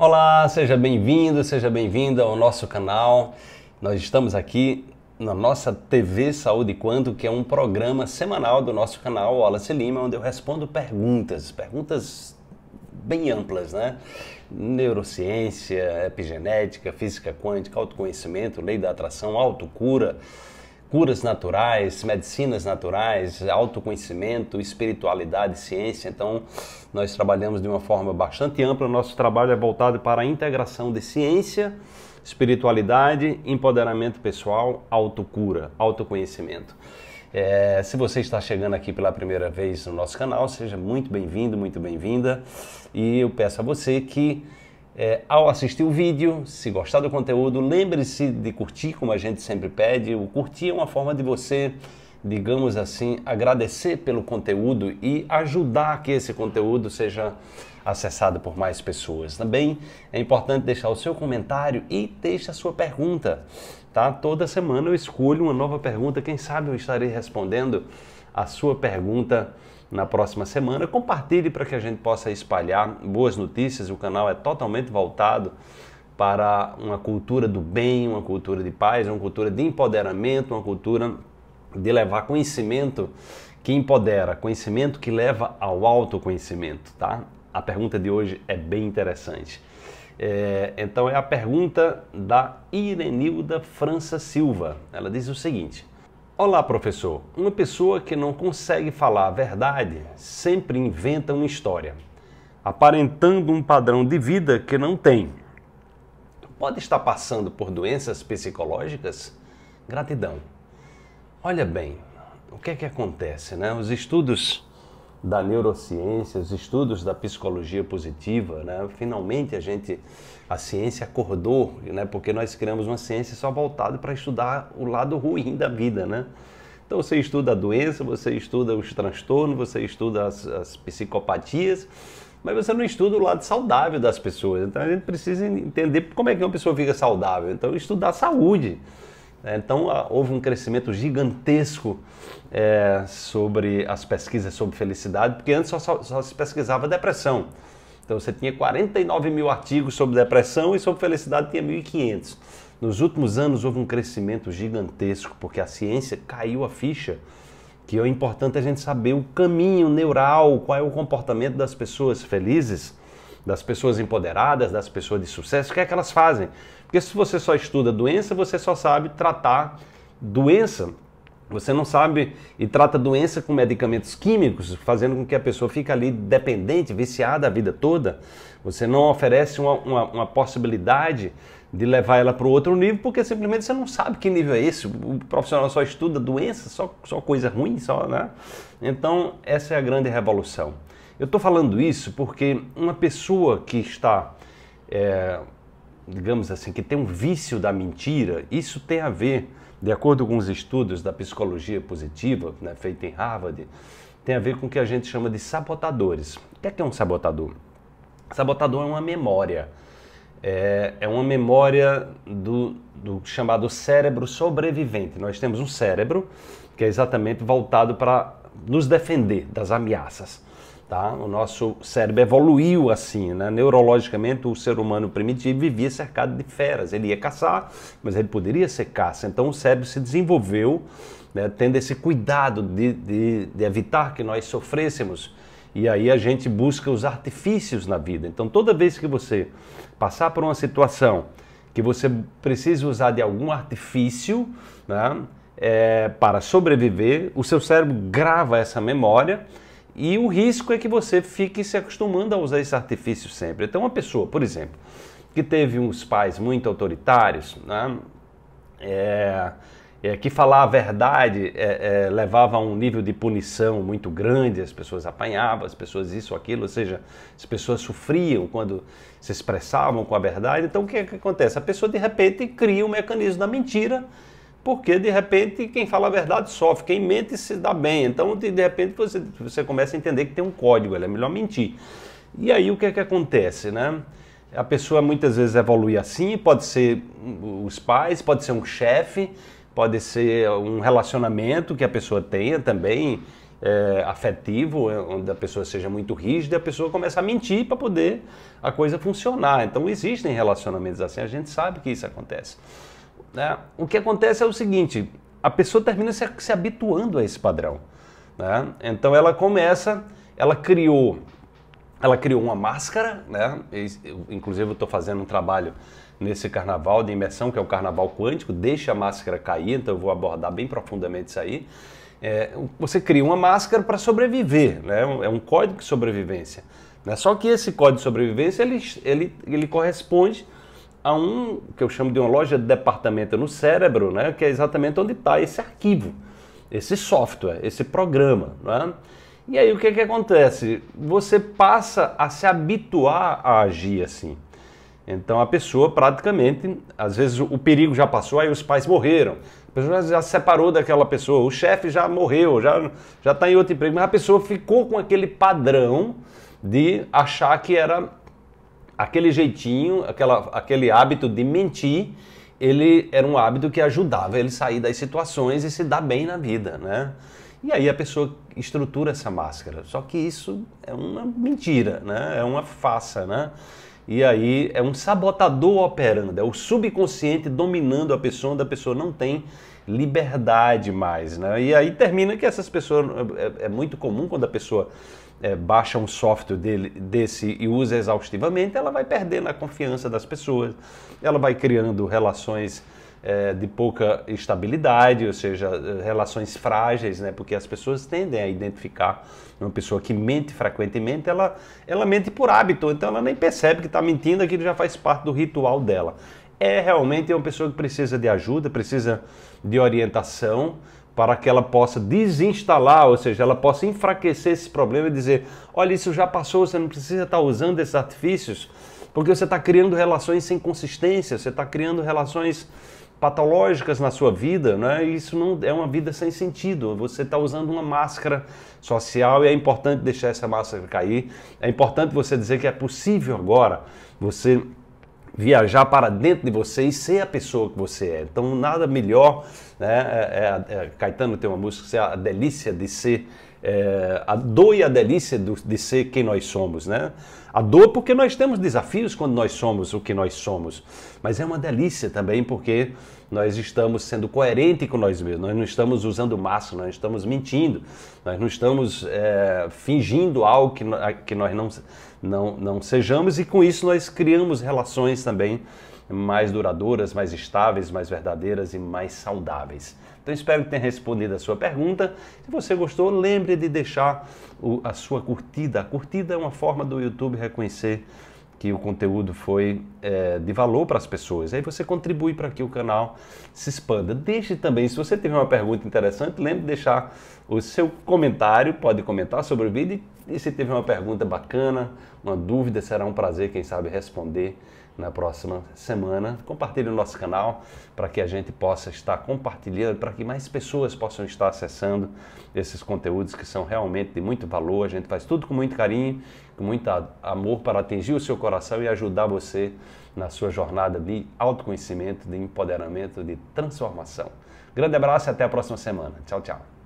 Olá, seja bem-vindo, seja bem-vinda ao nosso canal. Nós estamos aqui na nossa TV Saúde Quanto, que é um programa semanal do nosso canal Wallace Lima, onde eu respondo perguntas, perguntas bem amplas, né? Neurociência, epigenética, física quântica, autoconhecimento, lei da atração, autocura, curas naturais, medicinas naturais, autoconhecimento, espiritualidade, ciência. Então, nós trabalhamos de uma forma bastante ampla. Nosso trabalho é voltado para a integração de ciência, espiritualidade, empoderamento pessoal, autocura, autoconhecimento. É, se você está chegando aqui pela primeira vez no nosso canal, seja muito bem-vindo, muito bem-vinda. E eu peço a você que é, ao assistir o vídeo, se gostar do conteúdo, lembre-se de curtir, como a gente sempre pede. O curtir é uma forma de você, digamos assim, agradecer pelo conteúdo e ajudar que esse conteúdo seja acessado por mais pessoas. Também é importante deixar o seu comentário e deixe a sua pergunta. Tá? Toda semana eu escolho uma nova pergunta, quem sabe eu estarei respondendo a sua pergunta na próxima semana. Compartilhe para que a gente possa espalhar boas notícias. O canal é totalmente voltado para uma cultura do bem, uma cultura de paz, uma cultura de empoderamento, uma cultura de levar conhecimento que empodera, conhecimento que leva ao autoconhecimento, tá? A pergunta de hoje é bem interessante. É, então é a pergunta da Irenilda França Silva. Ela diz o seguinte: Olá, professor. Uma pessoa que não consegue falar a verdade sempre inventa uma história, aparentando um padrão de vida que não tem. Pode estar passando por doenças psicológicas? Gratidão. Olha bem, o que é que acontece, né? Os estudos da neurociência, os estudos da psicologia positiva, né? Finalmente a gente, a ciência acordou, né? Porque nós criamos uma ciência só voltada para estudar o lado ruim da vida, né? Então você estuda a doença, você estuda os transtornos, você estuda as, as psicopatias, mas você não estuda o lado saudável das pessoas. Então a gente precisa entender como é que uma pessoa fica saudável. Então estudar saúde. Né? Então, ah, houve um crescimento gigantesco é, sobre as pesquisas sobre felicidade, porque antes só, só, só se pesquisava depressão. Então, você tinha 49 mil artigos sobre depressão e sobre felicidade tinha 1.500. Nos últimos anos, houve um crescimento gigantesco, porque a ciência caiu a ficha que é importante a gente saber o caminho neural, qual é o comportamento das pessoas felizes das pessoas empoderadas, das pessoas de sucesso, o que é que elas fazem? Porque se você só estuda doença, você só sabe tratar doença. Você não sabe e trata doença com medicamentos químicos, fazendo com que a pessoa fique ali dependente, viciada a vida toda. Você não oferece uma, uma, uma possibilidade de levar ela para outro nível, porque simplesmente você não sabe que nível é esse. O profissional só estuda doença, só, só coisa ruim, só, né? Então, essa é a grande revolução. Eu estou falando isso porque uma pessoa que está, é, digamos assim, que tem um vício da mentira, isso tem a ver, de acordo com os estudos da psicologia positiva, né, feita em Harvard, tem a ver com o que a gente chama de sabotadores. O que é, que é um sabotador? Sabotador é uma memória. É, é uma memória do, do chamado cérebro sobrevivente. Nós temos um cérebro que é exatamente voltado para nos defender das ameaças. Tá? O nosso cérebro evoluiu assim. Né? Neurologicamente, o ser humano primitivo vivia cercado de feras. Ele ia caçar, mas ele poderia ser caça. Então, o cérebro se desenvolveu né, tendo esse cuidado de, de, de evitar que nós sofrêssemos. E aí a gente busca os artifícios na vida. Então, toda vez que você passar por uma situação que você precisa usar de algum artifício né, é, para sobreviver, o seu cérebro grava essa memória e o risco é que você fique se acostumando a usar esse artifício sempre. Então, uma pessoa, por exemplo, que teve uns pais muito autoritários, né? É, é, que falar a verdade é, é, levava a um nível de punição muito grande, as pessoas apanhavam, as pessoas isso, aquilo, ou seja, as pessoas sofriam quando se expressavam com a verdade. Então o que, é que acontece? A pessoa de repente cria um mecanismo da mentira porque de repente quem fala a verdade sofre, quem mente se dá bem. Então, de repente, você, você começa a entender que tem um código, é melhor mentir. E aí o que é que acontece, né? A pessoa muitas vezes evolui assim, pode ser os pais, pode ser um chefe, pode ser um relacionamento que a pessoa tenha também, é, afetivo, é, onde a pessoa seja muito rígida, a pessoa começa a mentir para poder a coisa funcionar. Então existem relacionamentos assim, a gente sabe que isso acontece né, o que acontece é o seguinte: a pessoa termina se, se habituando a esse padrão. Né? Então ela começa, ela criou, ela criou uma máscara, né? Eu, inclusive eu estou fazendo um trabalho nesse carnaval de imersão, que é o carnaval quântico, deixa a máscara cair, então eu vou abordar bem profundamente isso aí. É, você cria uma máscara para sobreviver, né? É, é um código de sobrevivência. Né? Só que esse código de sobrevivência ele, ele, ele corresponde a um que eu chamo de uma loja de departamento no cérebro, né, que é exatamente onde está esse arquivo, esse software, esse programa. Né? E aí o que, que acontece? Você passa a se habituar a agir assim. Então a pessoa praticamente, às vezes o perigo já passou, aí os pais morreram, a pessoa já se separou daquela pessoa, o chefe já morreu, já já está em outro emprego, mas a pessoa ficou com aquele padrão de achar que era aquele jeitinho, aquela, aquele hábito de mentir, ele era um hábito que ajudava ele sair das situações e se dar bem na vida, né? E aí a pessoa estrutura essa máscara. Só que isso é uma mentira, né? É uma farsa, né? E aí é um sabotador operando, é o subconsciente dominando a pessoa, onde a pessoa não tem liberdade mais, né? E aí termina que essas pessoas é, é, é muito comum quando a pessoa é, baixa um software dele, desse e usa exaustivamente, ela vai perdendo a confiança das pessoas, ela vai criando relações é, de pouca estabilidade, ou seja, relações frágeis, né? porque as pessoas tendem a identificar uma pessoa que mente frequentemente, ela, ela mente por hábito, então ela nem percebe que está mentindo, aquilo já faz parte do ritual dela. É realmente uma pessoa que precisa de ajuda, precisa de orientação, para que ela possa desinstalar, ou seja, ela possa enfraquecer esse problema e dizer: olha, isso já passou, você não precisa estar usando esses artifícios, porque você está criando relações sem consistência, você está criando relações patológicas na sua vida, né? isso não é uma vida sem sentido. Você está usando uma máscara social e é importante deixar essa máscara cair. É importante você dizer que é possível agora você viajar para dentro de você e ser a pessoa que você é. Então, nada melhor, né? É, é, é, Caetano tem uma música que é a delícia de ser é, a dor e a delícia do, de ser quem nós somos, né? A dor porque nós temos desafios quando nós somos o que nós somos, mas é uma delícia também porque nós estamos sendo coerentes com nós mesmos, nós não estamos usando máscara, nós estamos mentindo, nós não estamos é, fingindo algo que, que nós não, não, não sejamos e com isso nós criamos relações também mais duradouras, mais estáveis, mais verdadeiras e mais saudáveis. Então espero que tenha respondido a sua pergunta. Se você gostou, lembre de deixar o, a sua curtida. A curtida é uma forma do YouTube reconhecer que o conteúdo foi é, de valor para as pessoas. Aí você contribui para que o canal se expanda. Deixe também, se você tiver uma pergunta interessante, lembre de deixar o seu comentário, pode comentar sobre o vídeo. E se tiver uma pergunta bacana, uma dúvida, será um prazer, quem sabe, responder na próxima semana. Compartilhe o nosso canal para que a gente possa estar compartilhando, para que mais pessoas possam estar acessando esses conteúdos que são realmente de muito valor. A gente faz tudo com muito carinho, com muito amor para atingir o seu coração e ajudar você na sua jornada de autoconhecimento, de empoderamento, de transformação. Grande abraço e até a próxima semana. Tchau, tchau.